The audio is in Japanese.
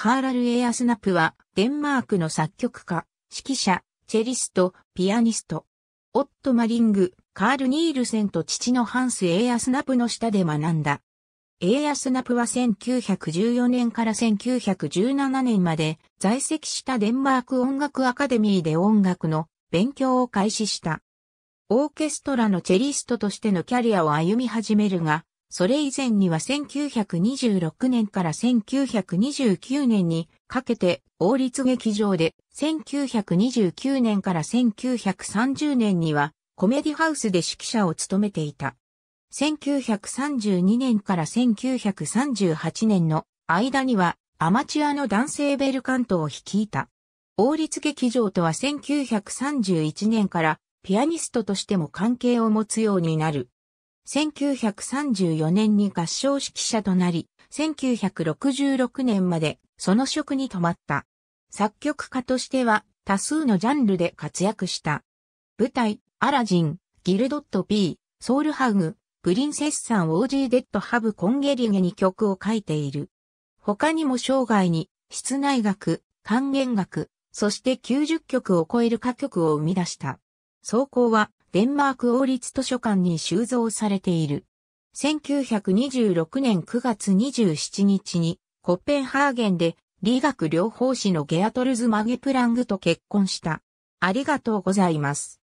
ハーラル・エアスナップは、デンマークの作曲家、指揮者、チェリスト、ピアニスト。オットマリング、カール・ニールセンと父のハンス・エアスナップの下で学んだ。エアスナップは1914年から1917年まで在籍したデンマーク音楽アカデミーで音楽の勉強を開始した。オーケストラのチェリストとしてのキャリアを歩み始めるが、それ以前には1926年から1929年にかけて王立劇場で、1929年から1930年にはコメディハウスで指揮者を務めていた。1932年から1938年の間にはアマチュアの男性ベルカントを率いた。王立劇場とは1931年からピアニストとしても関係を持つようになる。1934年に合唱指揮者となり、1966年までその職に泊まった。作曲家としては多数のジャンルで活躍した。舞台、アラジン、ギルドットー、ソウルハグ、プリンセスサン・オージーデッドハブコンゲリゲに曲を書いている。他にも生涯に、室内楽、管弦楽、そして90曲を超える歌曲を生み出した。走行はデンマーク王立図書館に収蔵されている。1926年9月27日にコッペンハーゲンで理学療法士のゲアトルズ・マゲプラングと結婚した。ありがとうございます。